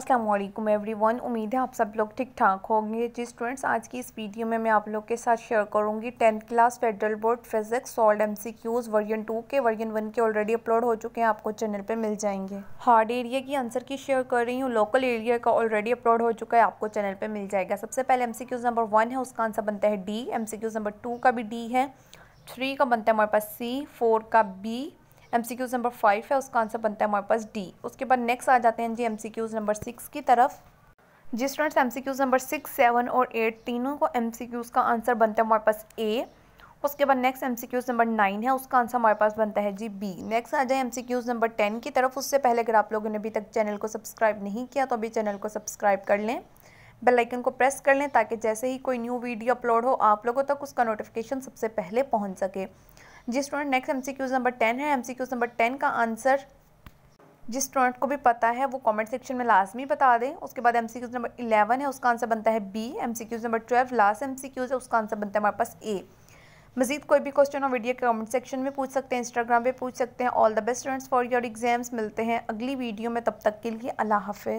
Aslam every one उम्मीद है आप सब लोग ठीक ठाक होंगे जी स्टूडेंट्स आज की इस वीडियो में मैं आप लोग के साथ शेयर करूंगी tenth class federal board physics solved M C Qs version two के वर्जन वन के ऑलरेडी अपलोड हो चुके हैं आपको चैनल पे मिल जाएंगे हार्ड एरिया की आंसर की शेयर कर रही हूँ लोकल एरिया का ऑलरेडी अपलोड हो चुका है आपको चैनल पर मिल जाएगा सबसे पहले M C Qs number one है उसका आंसर बनता है D M C Qs number two का भी डी है थ्री का बनता है हमारे पास सी फोर का B M C Qs number five है उसका आंसर बनता है हमारे पास डी उसके बाद नेक्स्ट आ जाते हैं जी M C Qs number six की तरफ जी students M C Qs number six seven और एट तीनों को एम सी क्यूज़ का आंसर बनता है हमारे पास ए उसके बाद next M C Qs number nine है उसका आंसर हमारे पास बनता है जी बी नेक्स्ट आ जाए M C Qs number ten की तरफ उससे पहले अगर आप लोगों ने अभी तक चैनल को सब्सक्राइब नहीं किया तो अभी चैनल को सब्सक्राइब कर लें बेल आइकन को प्रेस कर लें ताकि जैसे ही कोई न्यू वीडियो अपलोड हो आप लोगों तक उसका नोटिफिकेशन सबसे पहले पहुंच सके जिस student next M C Qs number ten है M C Qs number ten का आंसर जिस स्टूडेंट को भी पता है वो कमेंट सेक्शन में लाजमी बता दें उसके बाद M C Qs number eleven है उसका आंसर बनता है B M C Qs number twelve last M C Qs है उसका आंसर बनता है हमारे पास ए मजीद कोई भी क्वेश्चन और वीडियो के कमेंट सेक्शन में पूछ सकते हैं इंस्टाग्राम पे पूछ सकते हैं all the best students for your exams मिलते हैं अगली वीडियो में तब तक के लिए अल्लाह हाफ़